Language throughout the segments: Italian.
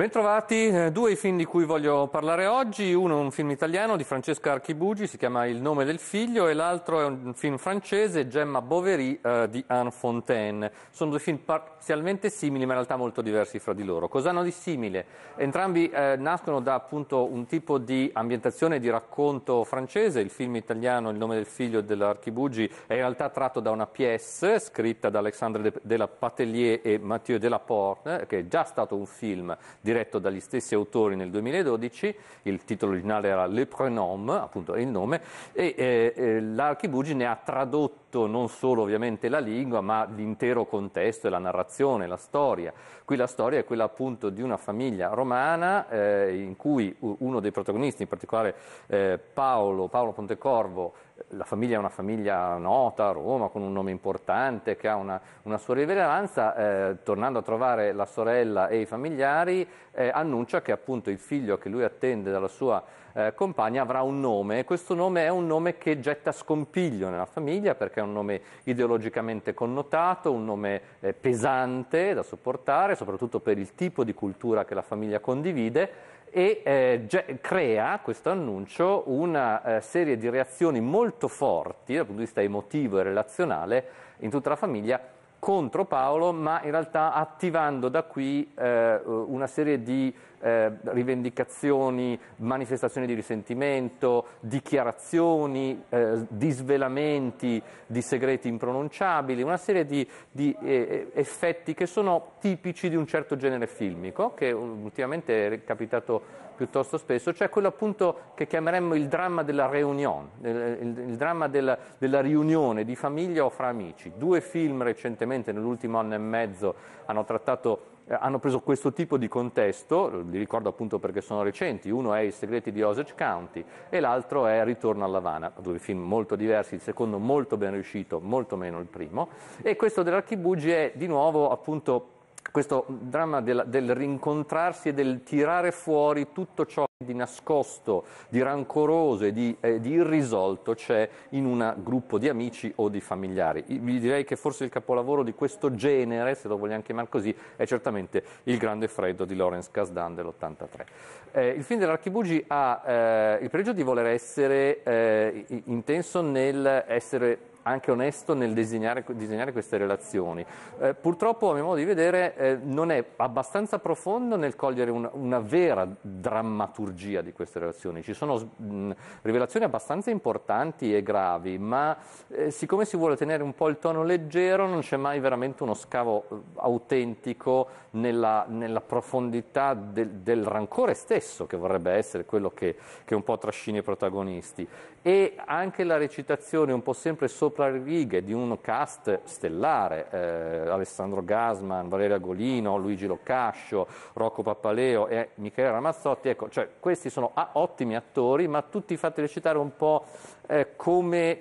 Bentrovati, eh, due i film di cui voglio parlare oggi, uno è un film italiano di Francesca Archibugi, si chiama Il nome del figlio e l'altro è un film francese, Gemma Bovary eh, di Anne Fontaine. Sono due film parzialmente simili ma in realtà molto diversi fra di loro. Cos'hanno di simile? Entrambi eh, nascono da appunto un tipo di ambientazione di racconto francese, il film italiano Il nome del figlio dell'Archibugi è in realtà tratto da una pièce scritta da Alexandre de, de la Patelier e Mathieu Delaporte, eh, che è già stato un film di diretto dagli stessi autori nel 2012, il titolo originale era Le Prenome, appunto il nome, e eh, eh ne ha tradotto non solo ovviamente la lingua, ma l'intero contesto e la narrazione, la storia. Qui la storia è quella appunto di una famiglia romana eh, in cui uno dei protagonisti, in particolare eh, Paolo, Paolo Pontecorvo, la famiglia è una famiglia nota a Roma, con un nome importante, che ha una, una sua rilevanza, eh, tornando a trovare la sorella e i familiari, eh, annuncia che appunto il figlio che lui attende dalla sua eh, compagna avrà un nome questo nome è un nome che getta scompiglio nella famiglia perché è un nome ideologicamente connotato, un nome eh, pesante da sopportare, soprattutto per il tipo di cultura che la famiglia condivide e eh, ge- crea questo annuncio una eh, serie di reazioni molto forti dal punto di vista emotivo e relazionale in tutta la famiglia contro Paolo, ma in realtà attivando da qui eh, una serie di eh, rivendicazioni, manifestazioni di risentimento, dichiarazioni, eh, disvelamenti di segreti impronunciabili, una serie di, di eh, effetti che sono tipici di un certo genere filmico, che ultimamente è capitato piuttosto spesso, cioè quello appunto che chiameremmo il dramma della reunion, il, eh, il, il dramma della, della riunione di famiglia o fra amici. Due film recentemente ovviamente nell'ultimo anno e mezzo hanno trattato eh, hanno preso questo tipo di contesto, li ricordo appunto perché sono recenti, uno è I segreti di Osage County e l'altro è Ritorno all'Havana, due film molto diversi, il secondo molto ben riuscito, molto meno il primo, e questo dell'Archibugi è di nuovo appunto questo dramma del, del rincontrarsi e del tirare fuori tutto ciò di nascosto, di rancoroso e di, eh, di irrisolto c'è in un gruppo di amici o di familiari. Vi direi che forse il capolavoro di questo genere, se lo vogliamo chiamare così, è certamente Il grande freddo di Lawrence Kasdan dell'83. Eh, il film dell'Archibugi ha eh, il pregio di voler essere eh, intenso nel essere anche onesto nel disegnare, disegnare queste relazioni. Eh, purtroppo, a mio modo di vedere, eh, non è abbastanza profondo nel cogliere una, una, vera drammaturgia di queste relazioni. Ci sono mh, rivelazioni abbastanza importanti e gravi, ma eh, siccome si vuole tenere un po' il tono leggero, non c'è mai veramente uno scavo eh, autentico nella, nella profondità del, del, rancore stesso, che vorrebbe essere quello che, che un po' trascina i protagonisti. E anche la recitazione un po' sempre sopra sopra le righe di un cast stellare, eh, Alessandro Gasman, Valeria Golino, Luigi Locascio, Rocco Pappaleo e Michele Ramazzotti, ecco, cioè, questi sono ah, ottimi attori, ma tutti fatti recitare un po' eh, come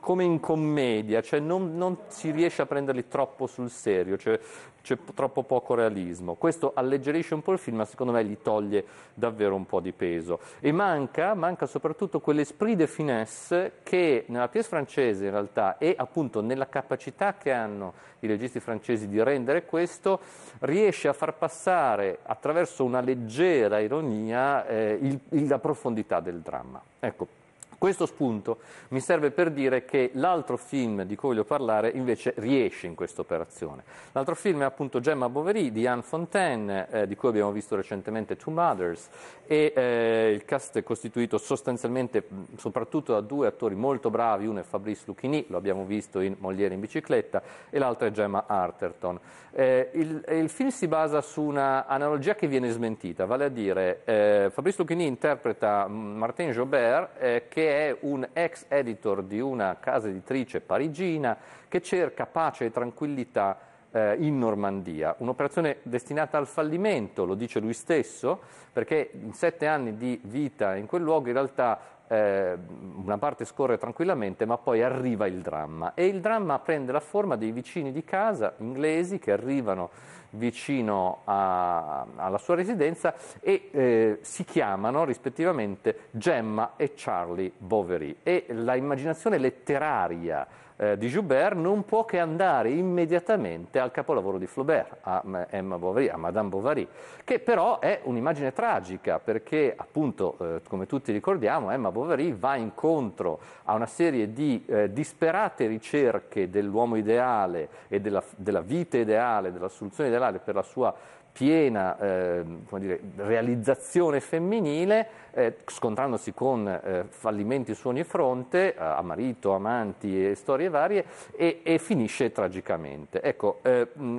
come in commedia, cioè non, non, si riesce a prenderli troppo sul serio, cioè, c'è troppo poco realismo. Questo alleggerisce un po' il film, ma secondo me gli toglie davvero un po' di peso. E manca, manca soprattutto quell'esprit de finesse che nella pièce francese in realtà e appunto nella capacità che hanno i registi francesi di rendere questo, riesce a far passare attraverso una leggera ironia eh, il, il, la profondità del dramma. Ecco. Questo spunto mi serve per dire che l'altro film di cui voglio parlare invece riesce in questa operazione. L'altro film è appunto Gemma Bovary di Anne Fontaine, eh, di cui abbiamo visto recentemente Two Mothers, e eh, il cast è costituito sostanzialmente mm, soprattutto da due attori molto bravi, uno è Fabrice Lucchini, lo abbiamo visto in Moliere in bicicletta, e l'altro è Gemma Arterton. Eh, il, eh, il, film si basa su un'analogia che viene smentita, vale a dire eh, Fabrice Lucchini interpreta mm, Martin Jobert eh, che è un ex editor di una casa editrice parigina che cerca pace e tranquillità eh, in Normandia. Un'operazione destinata al fallimento, lo dice lui stesso, perché in sette anni di vita in quel luogo in realtà eh, una parte scorre tranquillamente, ma poi arriva il dramma e il dramma prende la forma dei vicini di casa inglesi che arrivano vicino a, alla sua residenza e eh, si chiamano rispettivamente Gemma e Charlie Bovery. e la immaginazione letteraria eh, di Joubert non può che andare immediatamente al capolavoro di Flaubert, a Emma Bovary, a Madame Bovary, che però è un'immagine tragica perché appunto, eh, come tutti ricordiamo, Emma Bovary va incontro a una serie di eh, disperate ricerche dell'uomo ideale e della, della vita ideale, della soluzione ideale per la sua piena eh, dire, realizzazione femminile, eh, scontrandosi con eh, fallimenti su ogni fronte, eh, a marito, amanti e storie varie, e, e finisce tragicamente. Ecco, eh, mm,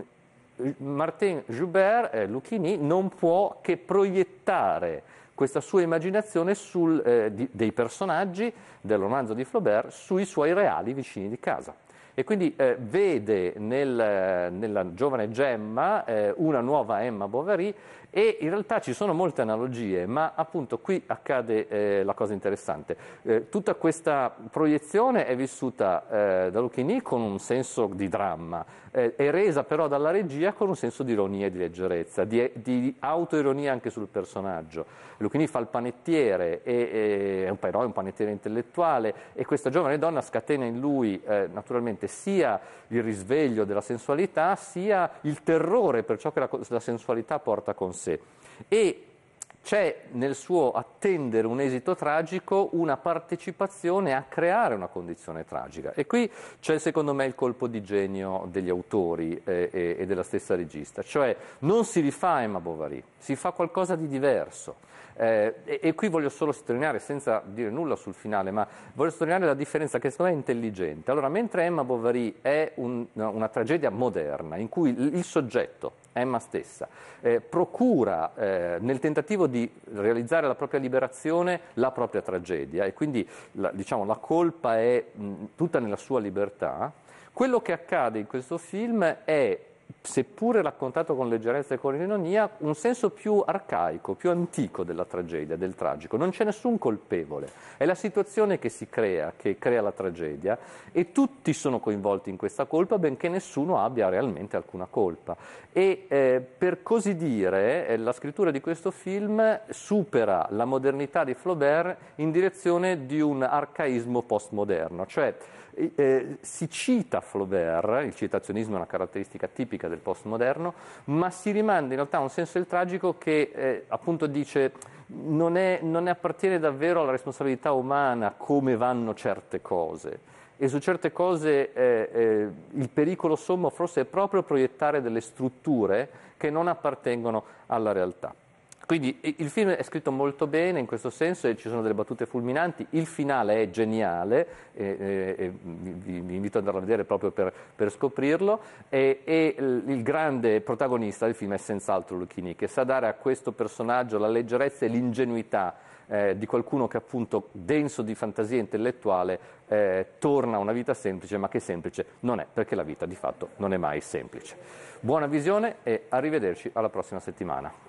Martin Joubert, eh, Lucchini, non può che proiettare questa sua immaginazione sul, di, dei personaggi del romanzo di Flaubert sui suoi reali vicini di casa. E quindi eh, vede nel, nella giovane Gemma eh, una nuova Emma Bovary e in realtà ci sono molte analogie, ma appunto qui accade eh, la cosa interessante. Eh, tutta questa proiezione è vissuta eh, da Lucchini con un senso di dramma, eh, è resa però dalla regia con un senso di ironia e di leggerezza, di, di autoironia anche sul personaggio. Lucchini fa il panettiere, e, e, è un, però è un panettiere intellettuale e questa giovane donna scatena in lui naturalmente presente sia il risveglio della sensualità sia il terrore per ciò che la, la sensualità porta con sé. E c'è nel suo attendere un esito tragico una partecipazione a creare una condizione tragica. E qui c'è secondo me il colpo di genio degli autori eh, e, della stessa regista, cioè non si rifà Emma Bovary, si fa qualcosa di diverso. Eh, e, e, qui voglio solo sottolineare, senza dire nulla sul finale, ma voglio sottolineare la differenza che secondo me è intelligente. Allora, mentre Emma Bovary è un, una tragedia moderna in cui il, il soggetto Emma stessa, eh, procura eh, nel tentativo di realizzare la propria liberazione la propria tragedia e quindi la, diciamo, la colpa è mh, tutta nella sua libertà. Quello che accade in questo film è seppure raccontato con leggerezza e con ironia, un senso più arcaico, più antico della tragedia, del tragico. Non c'è nessun colpevole, è la situazione che si crea, che crea la tragedia e tutti sono coinvolti in questa colpa, benché nessuno abbia realmente alcuna colpa. E eh, per così dire, eh, la scrittura di questo film supera la modernità di Flaubert in direzione di un arcaismo postmoderno, cioè eh, eh si cita Flaubert, il citazionismo è una caratteristica tipica tipica del postmoderno, ma si rimanda in realtà a un senso del tragico che eh, appunto dice non è, non è appartiene davvero alla responsabilità umana come vanno certe cose e su certe cose eh, eh, il pericolo sommo forse è proprio proiettare delle strutture che non appartengono alla realtà. Quindi il film è scritto molto bene in questo senso e ci sono delle battute fulminanti, il finale è geniale, e, e, e vi, vi, invito ad andare a vedere proprio per, per scoprirlo, e, il grande protagonista del film è senz'altro Lucchini, che sa dare a questo personaggio la leggerezza e l'ingenuità eh, di qualcuno che appunto denso di fantasia intellettuale eh, torna a una vita semplice, ma che semplice non è, perché la vita di fatto non è mai semplice. Buona visione e arrivederci alla prossima settimana.